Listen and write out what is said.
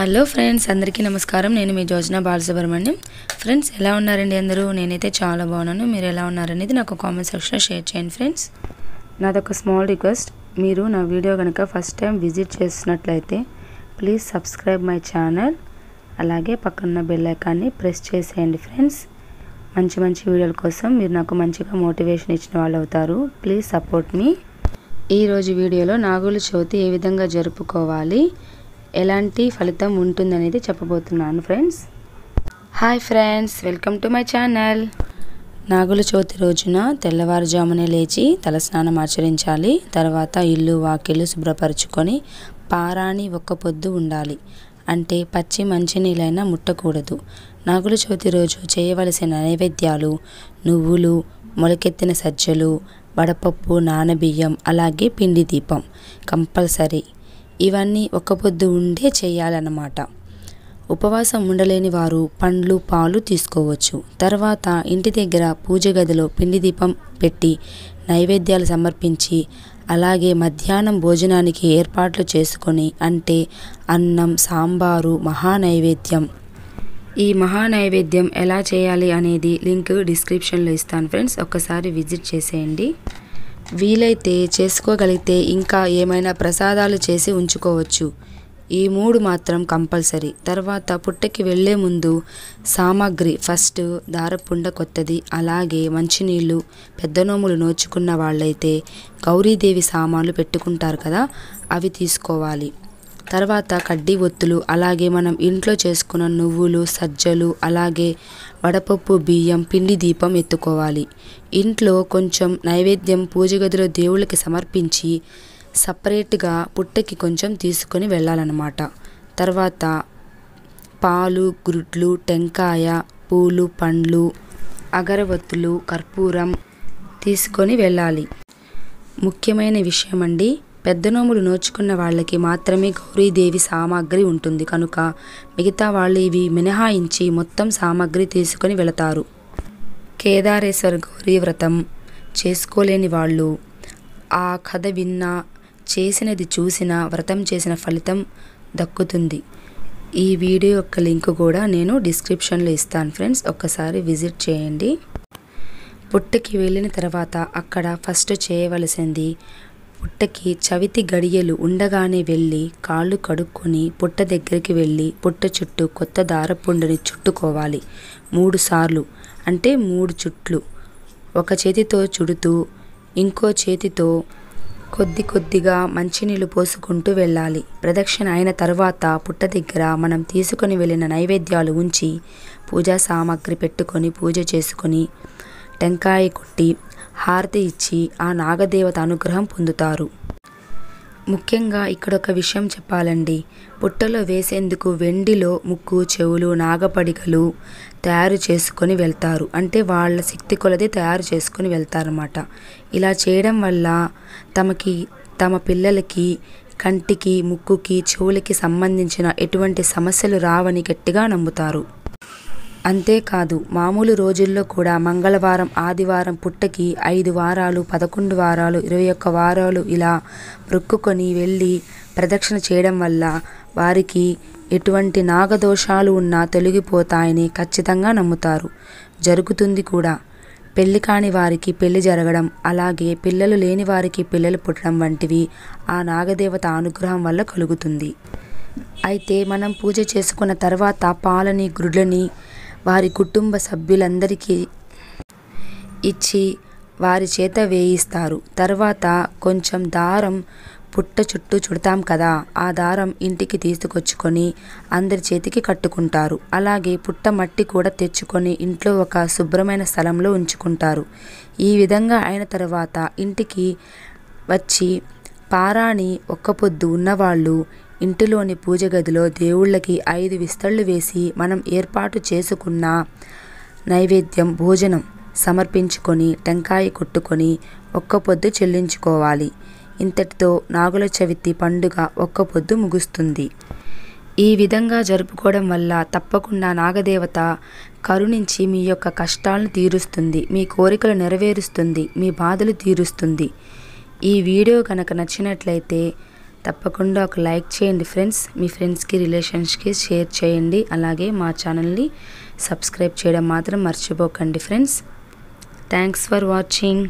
hello friends అందరికీ నమస్కారం నేను మీ జోజన బాలసుబ్రహ్మణ్యం ఫ్రెండ్స్ ఎలా ఉన్నారండి అందరూ నేనైతే చాలా బాగున్నాను మీరు ఎలా ఉన్నారనేది నాకు కామెంట్ సెక్షన్లో షేర్ చేయండి ఫ్రెండ్స్ నాదొక స్మాల్ రిక్వెస్ట్ మీరు నా వీడియో కనుక ఫస్ట్ టైం విజిట్ చేస్తున్నట్లయితే ప్లీజ్ సబ్స్క్రైబ్ మై ఛానల్ అలాగే పక్కన బెల్లైకాన్ని ప్రెస్ చేసేయండి ఫ్రెండ్స్ మంచి మంచి వీడియోల కోసం మీరు నాకు మంచిగా మోటివేషన్ ఇచ్చిన వాళ్ళు అవుతారు ప్లీజ్ సపోర్ట్ మీ ఈరోజు వీడియోలో నాగుల చవితి ఏ విధంగా జరుపుకోవాలి ఎలాంటి ఫలితం ఉంటుందనేది చెప్పబోతున్నాను friends hi friends welcome to my channel Nagula Chavithi రోజున తెల్లవారుజామునే లేచి తలస్నానం ఆచరించాలి తర్వాత ఇల్లు వాకిళ్ళు శుభ్రపరచుకొని పారాణి ఒక్క పొద్దు ఉండాలి అంటే పచ్చి మంచినీళ్ళైనా ముట్టకూడదు నాగుల చవితి రోజు చేయవలసిన నైవేద్యాలు నువ్వులు మొలకెత్తిన సజ్జలు వడపప్పు నానబియ్యం అలాగే పిండి దీపం కంపల్సరీ ఇవన్నీ ఒక్క పొద్దు ఉండే చేయాలన్నమాట ఉపవాసం ఉండలేని వారు పండ్లు పాలు తీసుకోవచ్చు తర్వాత ఇంటి దగ్గర పూజ గదిలో పిండి దీపం పెట్టి నైవేద్యాలు సమర్పించి అలాగే మధ్యాహ్నం భోజనానికి ఏర్పాట్లు చేసుకొని అంటే అన్నం సాంబారు మహానైవేద్యం ఈ మహానైవేద్యం ఎలా చేయాలి అనేది లింక్ డిస్క్రిప్షన్లో ఇస్తాను ఫ్రెండ్స్ ఒక్కసారి విజిట్ చేసేయండి వీలైతే చేసుకోగలిగితే ఇంకా ఏమైనా ప్రసాదాలు చేసి ఉంచుకోవచ్చు ఈ మూడు మాత్రం కంపల్సరీ తర్వాత పుట్టకి వెళ్ళే ముందు సామాగ్రి ఫస్ట్ దారపుండ కొత్తది అలాగే మంచినీళ్ళు పెద్ద నోములు నోచుకున్న వాళ్ళైతే గౌరీదేవి సామాన్లు పెట్టుకుంటారు కదా అవి తీసుకోవాలి తర్వాత కడ్డీ ఒత్తులు అలాగే మనం ఇంట్లో చేసుకున్న నువ్వులు సజ్జలు అలాగే వడపప్పు బియ్యం పిండి దీపం ఎత్తుకోవాలి ఇంట్లో కొంచెం నైవేద్యం పూజ గదిలో దేవుళ్ళకి సమర్పించి సపరేట్గా పుట్టకి కొంచెం తీసుకొని వెళ్ళాలన్నమాట తర్వాత పాలు గుడ్లు టెంకాయ పూలు పండ్లు అగరవత్తులు కర్పూరం తీసుకొని వెళ్ళాలి ముఖ్యమైన విషయం అండి పెద్ద నోములు నోచుకున్న వాళ్ళకి మాత్రమే గౌరీదేవి సామాగ్రి ఉంటుంది కనుక మిగతా వాళ్ళు ఇవి మినహాయించి మొత్తం సామాగ్రి తీసుకుని వెళతారు కేదారేశ్వర గౌరీ వ్రతం చేసుకోలేని వాళ్ళు ఆ కథ విన్నా చేసినది చూసిన వ్రతం చేసిన ఫలితం దక్కుతుంది ఈ వీడియో యొక్క లింక్ కూడా నేను డిస్క్రిప్షన్లో ఇస్తాను ఫ్రెండ్స్ ఒక్కసారి విజిట్ చేయండి పుట్టుకి వెళ్ళిన తర్వాత అక్కడ ఫస్ట్ చేయవలసింది పుట్టకి చవితి గడియలు ఉండగానే వెళ్ళి కాళ్ళు కడుక్కొని పుట్ట దగ్గరికి వెళ్ళి పుట్ట చుట్టూ కొత్త దారపుండని చుట్టుకోవాలి మూడు సార్లు అంటే మూడు చుట్లు ఒక చేతితో చుడుతూ ఇంకో చేతితో కొద్ది కొద్దిగా మంచినీళ్ళు పోసుకుంటూ వెళ్ళాలి ప్రదక్షిణ అయిన తర్వాత పుట్ట దగ్గర మనం తీసుకొని వెళ్ళిన నైవేద్యాలు ఉంచి పూజా సామాగ్రి పెట్టుకొని పూజ చేసుకొని టెంకాయ కొట్టి హారతి ఇచ్చి ఆ నాగదేవత అనుగ్రహం పొందుతారు ముఖ్యంగా ఇక్కడ ఒక విషయం చెప్పాలండి పుట్టలో వేసేందుకు వెండిలో ముక్కు చెవులు నాగపడికలు తయారు చేసుకొని వెళ్తారు అంటే వాళ్ళ శక్తి కొలదే తయారు చేసుకొని వెళ్తారన్నమాట ఇలా చేయడం వల్ల తమకి తమ పిల్లలకి కంటికి ముక్కుకి చెవులకి సంబంధించిన ఎటువంటి సమస్యలు రావని గట్టిగా నమ్ముతారు అంతేకాదు మామూలు రోజుల్లో కూడా మంగళవారం ఆదివారం పుట్టకి ఐదు వారాలు పదకొండు వారాలు ఇరవై ఒక్క వారాలు ఇలా మొక్కుకొని వెళ్ళి ప్రదక్షిణ చేయడం వల్ల వారికి ఎటువంటి నాగదోషాలు ఉన్నా తొలగిపోతాయని ఖచ్చితంగా నమ్ముతారు జరుగుతుంది కూడా పెళ్లి కాని వారికి పెళ్లి జరగడం అలాగే పిల్లలు లేని వారికి పిల్లలు పుట్టడం వంటివి ఆ నాగదేవత అనుగ్రహం వల్ల కలుగుతుంది అయితే మనం పూజ చేసుకున్న తర్వాత పాలని గుడ్లని వారి కుటుంబ సభ్యులందరికీ ఇచ్చి వారి చేత వేయిస్తారు తర్వాత కొంచెం దారం పుట్ట చుట్టూ చుడతాం కదా ఆ దారం ఇంటికి తీసుకొచ్చుకొని అందరి చేతికి కట్టుకుంటారు అలాగే పుట్ట మట్టి కూడా తెచ్చుకొని ఇంట్లో ఒక శుభ్రమైన స్థలంలో ఉంచుకుంటారు ఈ విధంగా అయిన తర్వాత ఇంటికి వచ్చి పారాణి ఒక్కపొద్దు ఉన్నవాళ్ళు ఇంటిలోని పూజ గదిలో దేవుళ్ళకి ఐదు విస్తళ్ళు వేసి మనం ఏర్పాటు చేసుకున్న నైవేద్యం భోజనం సమర్పించుకొని టెంకాయ కొట్టుకొని ఒక్క పొద్దు చెల్లించుకోవాలి ఇంతటితో నాగుల చవితి పండుగ ఒక్క పొద్దు ముగుస్తుంది ఈ విధంగా జరుపుకోవడం వల్ల తప్పకుండా నాగదేవత కరుణించి మీ యొక్క కష్టాలను తీరుస్తుంది మీ కోరికలు నెరవేరుస్తుంది మీ బాధలు తీరుస్తుంది ఈ వీడియో కనుక నచ్చినట్లయితే తప్పకుండా ఒక లైక్ చేయండి ఫ్రెండ్స్ మీ ఫ్రెండ్స్కి రిలేషన్స్కి షేర్ చేయండి అలాగే మా ఛానల్ని సబ్స్క్రైబ్ చేయడం మాత్రం మర్చిపోకండి ఫ్రెండ్స్ థ్యాంక్స్ ఫర్ వాచింగ్